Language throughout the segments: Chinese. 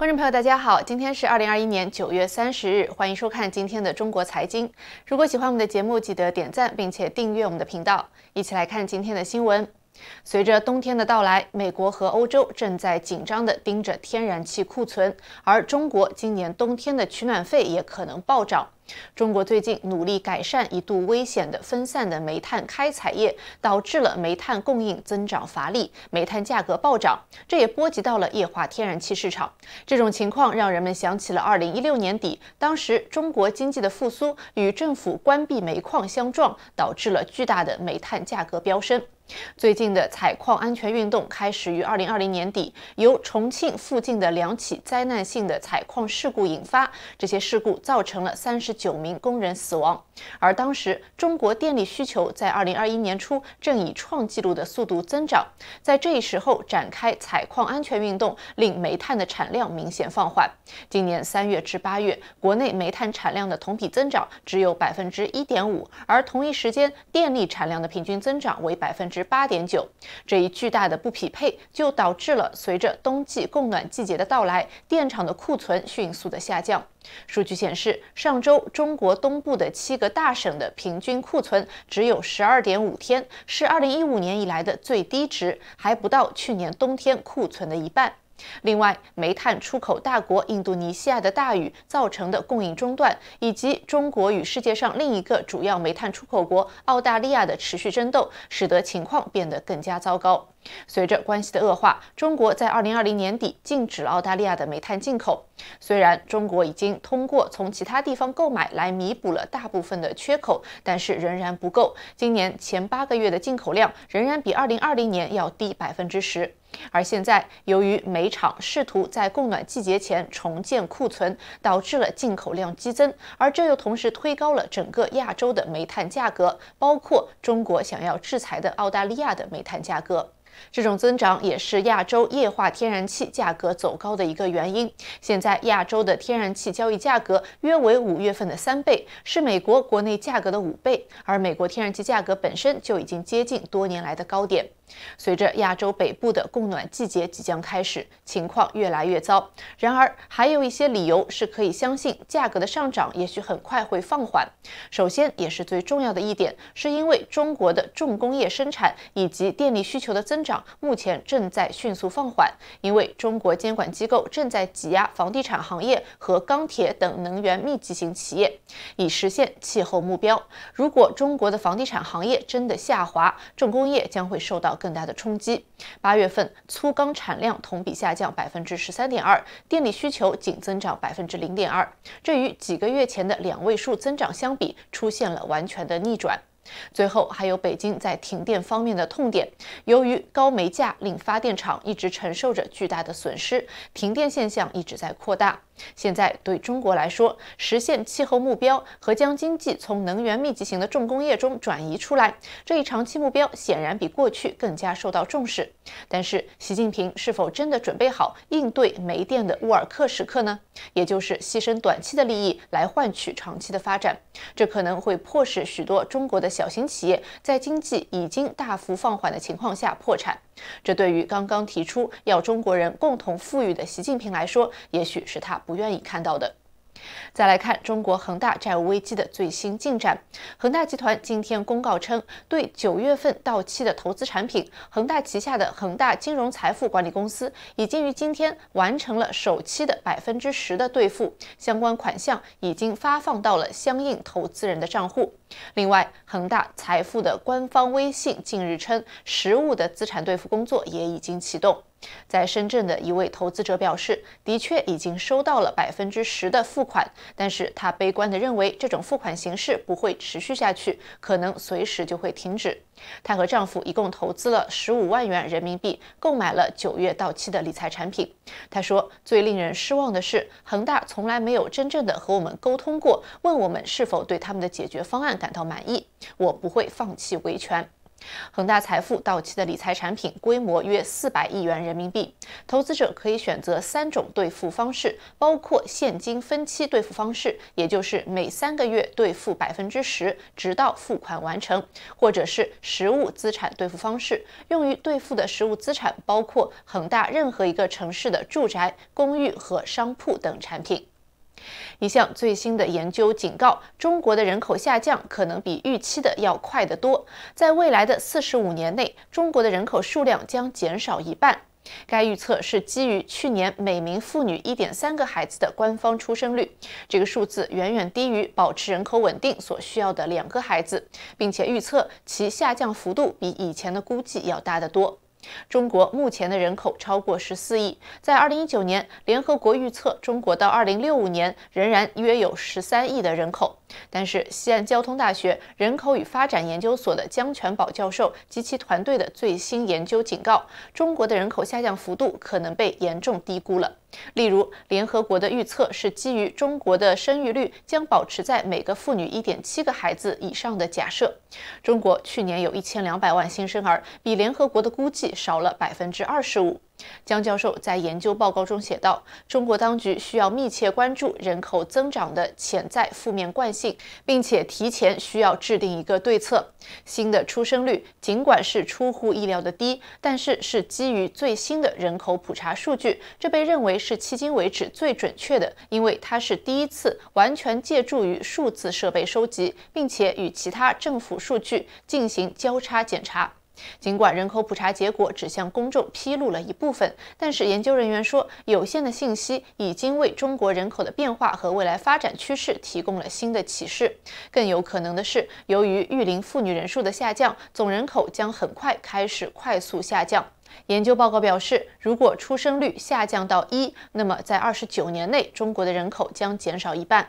观众朋友，大家好，今天是二零二一年九月三十日，欢迎收看今天的中国财经。如果喜欢我们的节目，记得点赞并且订阅我们的频道。一起来看今天的新闻。随着冬天的到来，美国和欧洲正在紧张地盯着天然气库存，而中国今年冬天的取暖费也可能暴涨。中国最近努力改善一度危险的分散的煤炭开采业，导致了煤炭供应增长乏力，煤炭价格暴涨，这也波及到了液化天然气市场。这种情况让人们想起了2016年底，当时中国经济的复苏与政府关闭煤矿相撞，导致了巨大的煤炭价格飙升。最近的采矿安全运动开始于2020年底，由重庆附近的两起灾难性的采矿事故引发，这些事故造成了三十。九名工人死亡，而当时中国电力需求在二零二一年初正以创纪录的速度增长，在这一时候展开采矿安全运动，令煤炭的产量明显放缓。今年三月至八月，国内煤炭产量的同比增长只有百分之一点五，而同一时间电力产量的平均增长为百分之八点九。这一巨大的不匹配，就导致了随着冬季供暖季节的到来，电厂的库存迅速的下降。数据显示，上周中国东部的七个大省的平均库存只有十二点五天，是二零一五年以来的最低值，还不到去年冬天库存的一半。另外，煤炭出口大国印度尼西亚的大雨造成的供应中断，以及中国与世界上另一个主要煤炭出口国澳大利亚的持续争斗，使得情况变得更加糟糕。随着关系的恶化，中国在2020年底禁止了澳大利亚的煤炭进口。虽然中国已经通过从其他地方购买来弥补了大部分的缺口，但是仍然不够。今年前八个月的进口量仍然比2020年要低百分之十。而现在，由于煤厂试图在供暖季节前重建库存，导致了进口量激增，而这又同时推高了整个亚洲的煤炭价格，包括中国想要制裁的澳大利亚的煤炭价格。这种增长也是亚洲液化天然气价格走高的一个原因。现在，亚洲的天然气交易价格约为五月份的三倍，是美国国内价格的五倍，而美国天然气价格本身就已经接近多年来的高点。随着亚洲北部的供暖季节即将开始，情况越来越糟。然而，还有一些理由是可以相信价格的上涨也许很快会放缓。首先，也是最重要的一点，是因为中国的重工业生产以及电力需求的增长目前正在迅速放缓，因为中国监管机构正在挤压房地产行业和钢铁等能源密集型企业，以实现气候目标。如果中国的房地产行业真的下滑，重工业将会受到。更大的冲击。八月份粗钢产量同比下降百分之十三点二，电力需求仅增长百分之零点二，这与几个月前的两位数增长相比，出现了完全的逆转。最后，还有北京在停电方面的痛点，由于高煤价令发电厂一直承受着巨大的损失，停电现象一直在扩大。现在对中国来说，实现气候目标和将经济从能源密集型的重工业中转移出来这一长期目标，显然比过去更加受到重视。但是，习近平是否真的准备好应对没电的乌尔克时刻呢？也就是牺牲短期的利益来换取长期的发展，这可能会迫使许多中国的小型企业在经济已经大幅放缓的情况下破产。这对于刚刚提出要中国人共同富裕的习近平来说，也许是他不愿意看到的。再来看中国恒大债务危机的最新进展。恒大集团今天公告称，对九月份到期的投资产品，恒大旗下的恒大金融财富管理公司已经于今天完成了首期的百分之十的兑付，相关款项已经发放到了相应投资人的账户。另外，恒大财富的官方微信近日称，实物的资产兑付工作也已经启动。在深圳的一位投资者表示，的确已经收到了百分之十的付款，但是他悲观地认为这种付款形式不会持续下去，可能随时就会停止。她和丈夫一共投资了十五万元人民币，购买了九月到期的理财产品。她说，最令人失望的是，恒大从来没有真正地和我们沟通过，问我们是否对他们的解决方案感到满意。我不会放弃维权。恒大财富到期的理财产品规模约四百亿元人民币，投资者可以选择三种兑付方式，包括现金分期兑付方式，也就是每三个月兑付百分之十，直到付款完成；或者是实物资产兑付方式，用于兑付的实物资产包括恒大任何一个城市的住宅、公寓和商铺等产品。一项最新的研究警告，中国的人口下降可能比预期的要快得多。在未来的四十五年内，中国的人口数量将减少一半。该预测是基于去年每名妇女一点三个孩子的官方出生率，这个数字远远低于保持人口稳定所需要的两个孩子，并且预测其下降幅度比以前的估计要大得多。中国目前的人口超过十四亿，在二零一九年，联合国预测中国到二零六五年仍然约有十三亿的人口。但是，西安交通大学人口与发展研究所的江全宝教授及其团队的最新研究警告，中国的人口下降幅度可能被严重低估了。例如，联合国的预测是基于中国的生育率将保持在每个妇女一点七个孩子以上的假设。中国去年有一千两百万新生儿，比联合国的估计少了百分之二十五。江教授在研究报告中写道：“中国当局需要密切关注人口增长的潜在负面惯性，并且提前需要制定一个对策。新的出生率尽管是出乎意料的低，但是是基于最新的人口普查数据，这被认为是迄今为止最准确的，因为它是第一次完全借助于数字设备收集，并且与其他政府数据进行交叉检查。”尽管人口普查结果只向公众披露了一部分，但是研究人员说，有限的信息已经为中国人口的变化和未来发展趋势提供了新的启示。更有可能的是，由于育龄妇女人数的下降，总人口将很快开始快速下降。研究报告表示，如果出生率下降到一，那么在二十九年内，中国的人口将减少一半。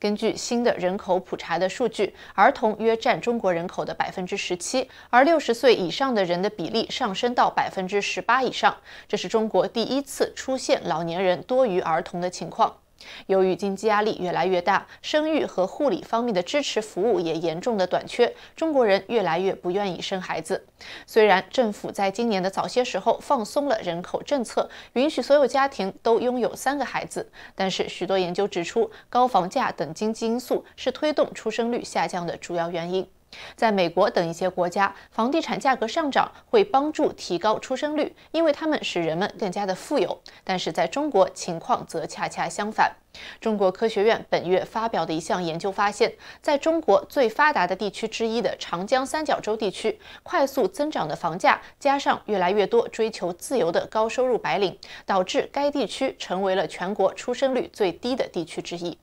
根据新的人口普查的数据，儿童约占中国人口的百分之十七，而六十岁以上的人的比例上升到百分之十八以上。这是中国第一次出现老年人多于儿童的情况。由于经济压力越来越大，生育和护理方面的支持服务也严重的短缺，中国人越来越不愿意生孩子。虽然政府在今年的早些时候放松了人口政策，允许所有家庭都拥有三个孩子，但是许多研究指出，高房价等经济因素是推动出生率下降的主要原因。在美国等一些国家，房地产价格上涨会帮助提高出生率，因为他们使人们更加的富有。但是在中国，情况则恰恰相反。中国科学院本月发表的一项研究发现，在中国最发达的地区之一的长江三角洲地区，快速增长的房价加上越来越多追求自由的高收入白领，导致该地区成为了全国出生率最低的地区之一。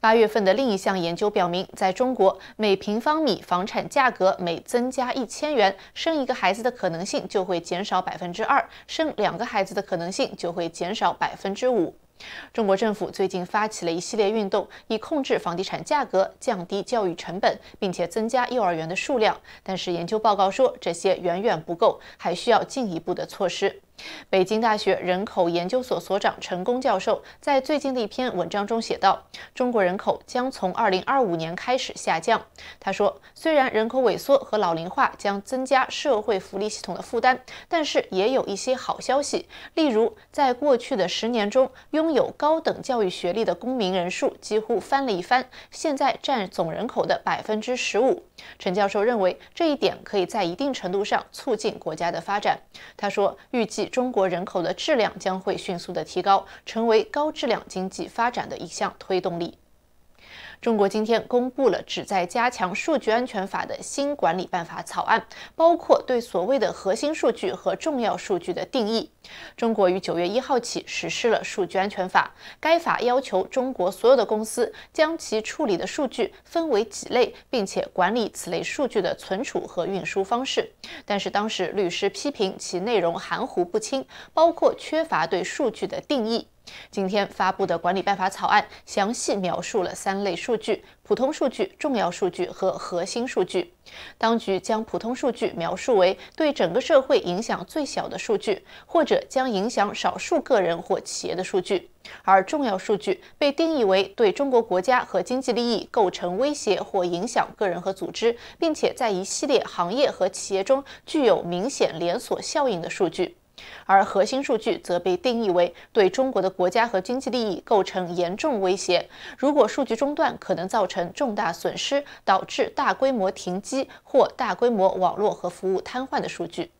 八月份的另一项研究表明，在中国，每平方米房产价格每增加一千元，生一个孩子的可能性就会减少百分之二，生两个孩子的可能性就会减少百分之五。中国政府最近发起了一系列运动，以控制房地产价格、降低教育成本，并且增加幼儿园的数量。但是，研究报告说这些远远不够，还需要进一步的措施。北京大学人口研究所所长陈功教授在最近的一篇文章中写道：“中国人口将从二零二五年开始下降。”他说：“虽然人口萎缩和老龄化将增加社会福利系统的负担，但是也有一些好消息，例如在过去的十年中，拥有高等教育学历的公民人数几乎翻了一番，现在占总人口的百分之十五。”陈教授认为，这一点可以在一定程度上促进国家的发展。他说：“预计。”中国人口的质量将会迅速的提高，成为高质量经济发展的一项推动力。中国今天公布了旨在加强数据安全法的新管理办法草案，包括对所谓的核心数据和重要数据的定义。中国于九月一号起实施了数据安全法，该法要求中国所有的公司将其处理的数据分为几类，并且管理此类数据的存储和运输方式。但是，当时律师批评其内容含糊不清，包括缺乏对数据的定义。今天发布的管理办法草案详细描述了三类数据：普通数据、重要数据和核心数据。当局将普通数据描述为对整个社会影响最小的数据，或者将影响少数个人或企业的数据；而重要数据被定义为对中国国家和经济利益构成威胁或影响个人和组织，并且在一系列行业和企业中具有明显连锁效应的数据。而核心数据则被定义为对中国的国家和经济利益构成严重威胁，如果数据中断，可能造成重大损失，导致大规模停机或大规模网络和服务瘫痪的数据。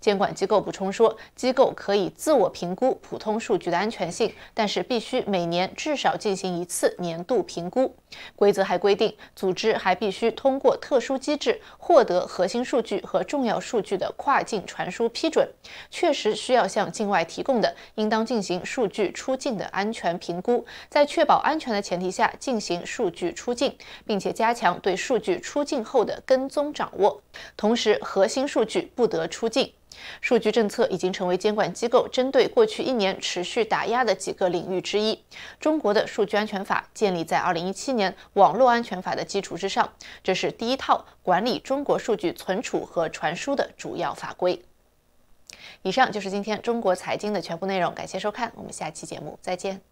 监管机构补充说，机构可以自我评估普通数据的安全性，但是必须每年至少进行一次年度评估。规则还规定，组织还必须通过特殊机制获得核心数据和重要数据的跨境传输批准。确实需要向境外提供的，应当进行数据出境的安全评估，在确保安全的前提下进行数据出境，并且加强对数据出境后的跟踪掌握。同时，核心数据不得出境。数据政策已经成为监管机构针对过去一年持续打压的几个领域之一。中国的数据安全法建立在2017年网络安全法的基础之上，这是第一套管理中国数据存储和传输的主要法规。以上就是今天中国财经的全部内容，感谢收看，我们下期节目再见。